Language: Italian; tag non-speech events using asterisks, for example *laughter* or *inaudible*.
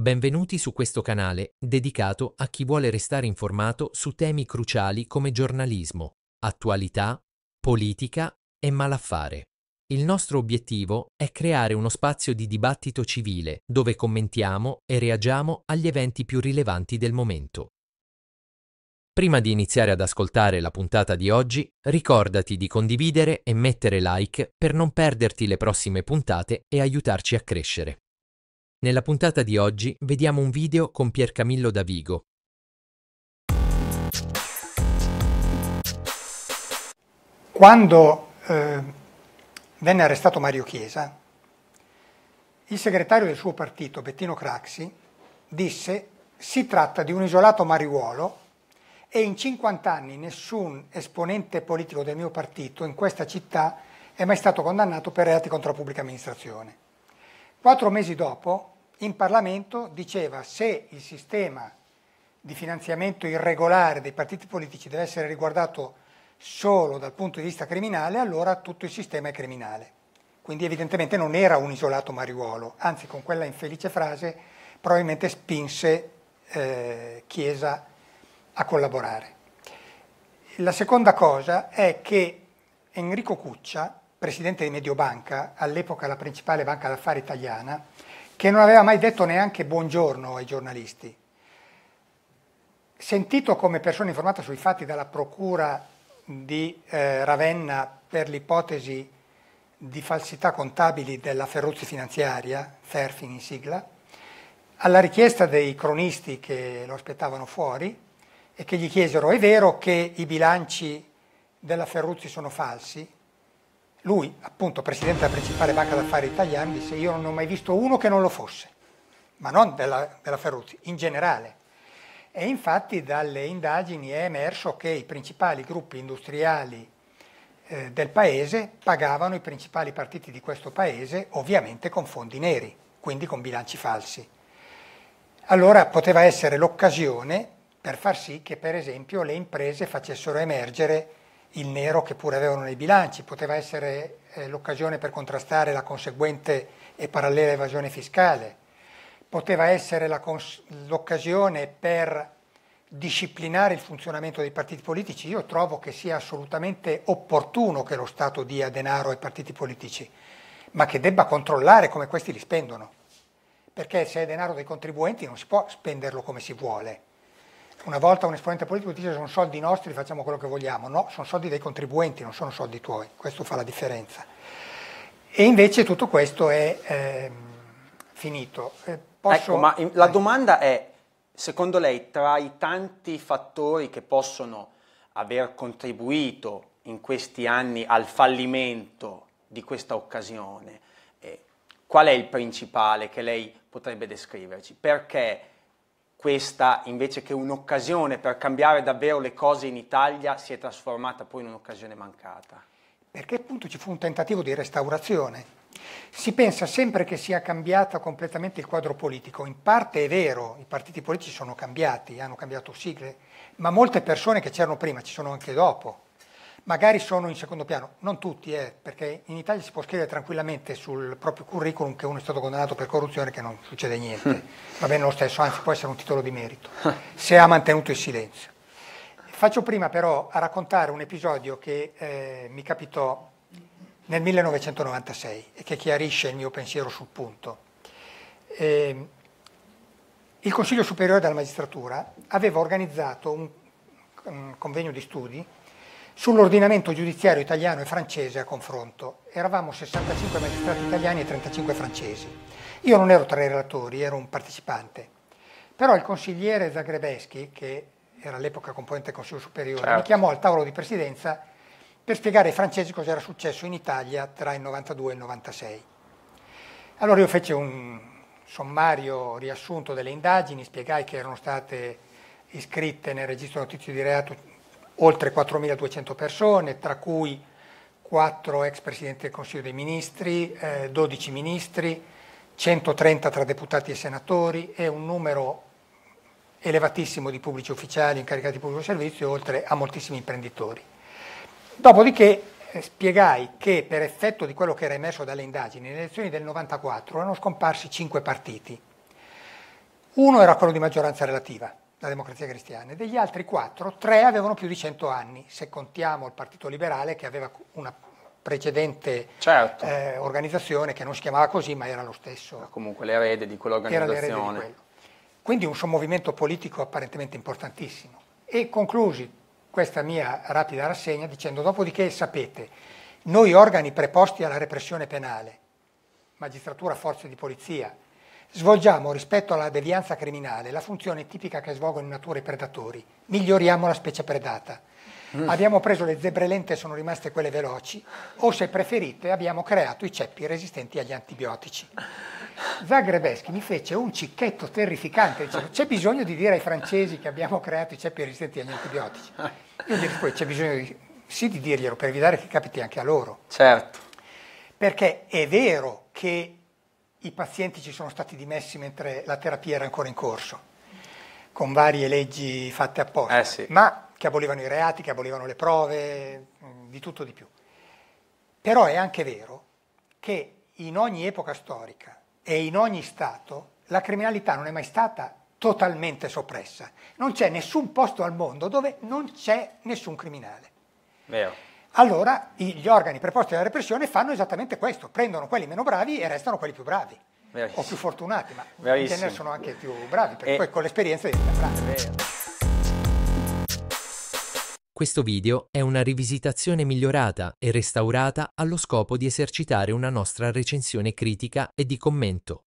Benvenuti su questo canale dedicato a chi vuole restare informato su temi cruciali come giornalismo, attualità, politica e malaffare. Il nostro obiettivo è creare uno spazio di dibattito civile dove commentiamo e reagiamo agli eventi più rilevanti del momento. Prima di iniziare ad ascoltare la puntata di oggi, ricordati di condividere e mettere like per non perderti le prossime puntate e aiutarci a crescere. Nella puntata di oggi vediamo un video con Piercamillo Davigo. Quando eh, venne arrestato Mario Chiesa, il segretario del suo partito, Bettino Craxi, disse si tratta di un isolato mariuolo e in 50 anni nessun esponente politico del mio partito in questa città è mai stato condannato per reati contro la pubblica amministrazione. Quattro mesi dopo in Parlamento diceva se il sistema di finanziamento irregolare dei partiti politici deve essere riguardato solo dal punto di vista criminale, allora tutto il sistema è criminale. Quindi evidentemente non era un isolato mariuolo, anzi con quella infelice frase probabilmente spinse eh, Chiesa a collaborare. La seconda cosa è che Enrico Cuccia, presidente di Mediobanca, all'epoca la principale banca d'affari italiana, che non aveva mai detto neanche buongiorno ai giornalisti. Sentito come persona informata sui fatti dalla procura di eh, Ravenna per l'ipotesi di falsità contabili della Ferruzzi finanziaria, Ferfin in sigla, alla richiesta dei cronisti che lo aspettavano fuori e che gli chiesero è vero che i bilanci della Ferruzzi sono falsi? Lui, appunto, presidente della principale banca d'affari italiana, disse io non ho mai visto uno che non lo fosse, ma non della, della Ferruzzi, in generale. E infatti dalle indagini è emerso che i principali gruppi industriali eh, del paese pagavano i principali partiti di questo paese ovviamente con fondi neri, quindi con bilanci falsi. Allora poteva essere l'occasione per far sì che per esempio le imprese facessero emergere il nero che pure avevano nei bilanci, poteva essere eh, l'occasione per contrastare la conseguente e parallela evasione fiscale, poteva essere l'occasione per disciplinare il funzionamento dei partiti politici. Io trovo che sia assolutamente opportuno che lo Stato dia denaro ai partiti politici, ma che debba controllare come questi li spendono, perché se è denaro dei contribuenti non si può spenderlo come si vuole una volta un esponente politico dice sono soldi nostri, facciamo quello che vogliamo. No, sono soldi dei contribuenti, non sono soldi tuoi, questo fa la differenza. E invece tutto questo è eh, finito. Eh, posso... Ecco, ma la domanda è, secondo lei, tra i tanti fattori che possono aver contribuito in questi anni al fallimento di questa occasione, eh, qual è il principale che lei potrebbe descriverci? Perché questa invece che un'occasione per cambiare davvero le cose in Italia si è trasformata poi in un'occasione mancata? Perché appunto ci fu un tentativo di restaurazione. Si pensa sempre che sia cambiato completamente il quadro politico, in parte è vero, i partiti politici sono cambiati, hanno cambiato sigle, ma molte persone che c'erano prima ci sono anche dopo magari sono in secondo piano, non tutti, eh, perché in Italia si può scrivere tranquillamente sul proprio curriculum che uno è stato condannato per corruzione che non succede niente, *laughs* va bene lo stesso, anzi può essere un titolo di merito, *laughs* se ha mantenuto il silenzio. Faccio prima però a raccontare un episodio che eh, mi capitò nel 1996 e che chiarisce il mio pensiero sul punto. Eh, il Consiglio Superiore della Magistratura aveva organizzato un, un convegno di studi sull'ordinamento giudiziario italiano e francese a confronto. Eravamo 65 magistrati italiani e 35 francesi. Io non ero tra i relatori, ero un partecipante. Però il consigliere Zagrebeschi, che era all'epoca componente del Consiglio Superiore, certo. mi chiamò al tavolo di presidenza per spiegare ai francesi cosa era successo in Italia tra il 92 e il 96. Allora io feci un sommario riassunto delle indagini, spiegai che erano state iscritte nel registro notizie di reato oltre 4.200 persone, tra cui 4 ex Presidenti del Consiglio dei Ministri, eh, 12 ministri, 130 tra deputati e senatori e un numero elevatissimo di pubblici ufficiali incaricati di pubblico servizio, oltre a moltissimi imprenditori. Dopodiché eh, spiegai che per effetto di quello che era emerso dalle indagini, nelle elezioni del 94 erano scomparsi 5 partiti. Uno era quello di maggioranza relativa, la democrazia cristiana, e degli altri quattro, tre avevano più di 100 anni, se contiamo il Partito Liberale che aveva una precedente certo. eh, organizzazione che non si chiamava così ma era lo stesso. Ma comunque l'erede di quell'organizzazione. Di Quindi un suo movimento politico apparentemente importantissimo. E conclusi questa mia rapida rassegna dicendo dopodiché sapete, noi organi preposti alla repressione penale, magistratura, forze di polizia, Svolgiamo rispetto alla devianza criminale la funzione tipica che svolgono in natura i predatori, miglioriamo la specie predata. Mm. Abbiamo preso le zebre lente e sono rimaste quelle veloci, o se preferite abbiamo creato i ceppi resistenti agli antibiotici. Zagrebeschi mi fece un cicchetto terrificante, Dicevo, c'è bisogno di dire ai francesi che abbiamo creato i ceppi resistenti agli antibiotici. Io gli poi c'è bisogno di, sì di dirglielo per evitare che capiti anche a loro. Certo. Perché è vero che i pazienti ci sono stati dimessi mentre la terapia era ancora in corso, con varie leggi fatte apposta, eh sì. ma che abolivano i reati, che abolivano le prove, mm, di tutto di più. Però è anche vero che in ogni epoca storica e in ogni Stato la criminalità non è mai stata totalmente soppressa. Non c'è nessun posto al mondo dove non c'è nessun criminale. Vero allora gli organi preposti alla repressione fanno esattamente questo, prendono quelli meno bravi e restano quelli più bravi. Bravissimo. O più fortunati, ma in genere sono anche più bravi, perché e... poi con l'esperienza diventa bravo. Questo video è una rivisitazione migliorata e restaurata allo scopo di esercitare una nostra recensione critica e di commento.